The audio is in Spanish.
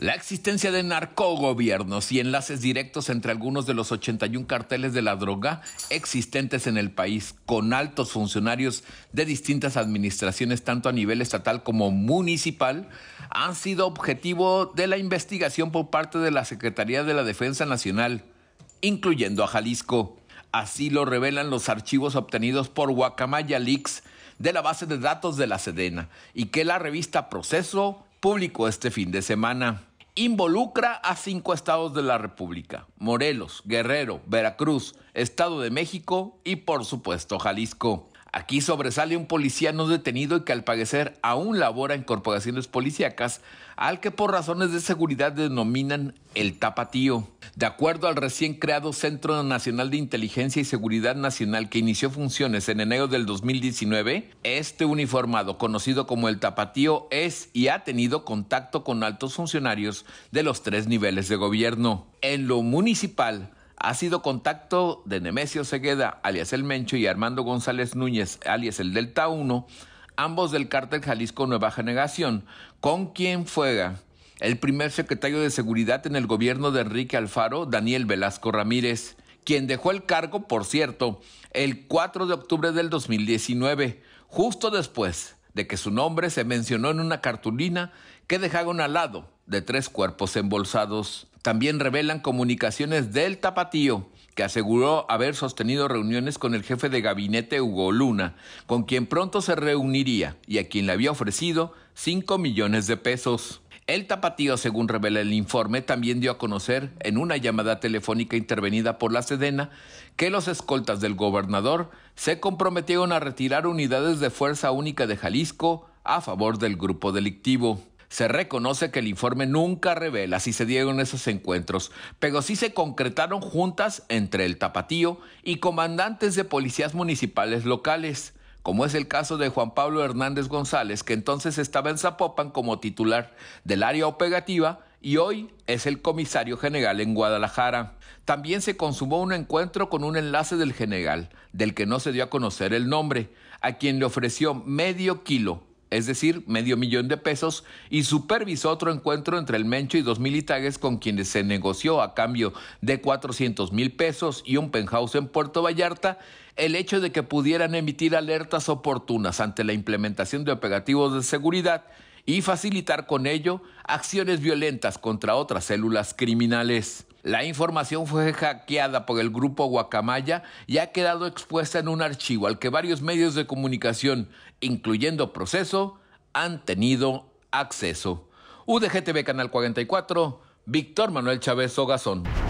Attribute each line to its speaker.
Speaker 1: La existencia de narcogobiernos y enlaces directos entre algunos de los 81 carteles de la droga existentes en el país, con altos funcionarios de distintas administraciones, tanto a nivel estatal como municipal, han sido objetivo de la investigación por parte de la Secretaría de la Defensa Nacional, incluyendo a Jalisco. Así lo revelan los archivos obtenidos por Guacamaya Leaks de la base de datos de la Sedena y que la revista Proceso publicó este fin de semana involucra a cinco estados de la República, Morelos, Guerrero, Veracruz, Estado de México y por supuesto Jalisco. Aquí sobresale un policía no detenido y que al parecer aún labora en corporaciones policíacas, al que por razones de seguridad denominan el tapatío. De acuerdo al recién creado Centro Nacional de Inteligencia y Seguridad Nacional que inició funciones en enero del 2019, este uniformado conocido como el tapatío es y ha tenido contacto con altos funcionarios de los tres niveles de gobierno. En lo municipal, ha sido contacto de Nemesio Segueda, alias El Mencho, y Armando González Núñez, alias El Delta 1, ambos del cártel Jalisco Nueva Generación, con quien fuega el primer secretario de Seguridad en el gobierno de Enrique Alfaro, Daniel Velasco Ramírez, quien dejó el cargo, por cierto, el 4 de octubre del 2019, justo después de que su nombre se mencionó en una cartulina que dejaron al lado de tres cuerpos embolsados. También revelan comunicaciones del Tapatío, que aseguró haber sostenido reuniones con el jefe de gabinete Hugo Luna, con quien pronto se reuniría y a quien le había ofrecido 5 millones de pesos. El tapatío, según revela el informe, también dio a conocer en una llamada telefónica intervenida por la Sedena que los escoltas del gobernador se comprometieron a retirar unidades de Fuerza Única de Jalisco a favor del grupo delictivo. Se reconoce que el informe nunca revela si se dieron esos encuentros, pero sí se concretaron juntas entre el tapatío y comandantes de policías municipales locales, como es el caso de Juan Pablo Hernández González, que entonces estaba en Zapopan como titular del área operativa y hoy es el comisario general en Guadalajara. También se consumó un encuentro con un enlace del general, del que no se dio a conocer el nombre, a quien le ofreció medio kilo es decir, medio millón de pesos, y supervisó otro encuentro entre el Mencho y dos militares con quienes se negoció a cambio de 400 mil pesos y un penthouse en Puerto Vallarta el hecho de que pudieran emitir alertas oportunas ante la implementación de operativos de seguridad y facilitar con ello acciones violentas contra otras células criminales. La información fue hackeada por el grupo Guacamaya y ha quedado expuesta en un archivo al que varios medios de comunicación, incluyendo Proceso, han tenido acceso. UDGTV Canal 44, Víctor Manuel Chávez Ogazón.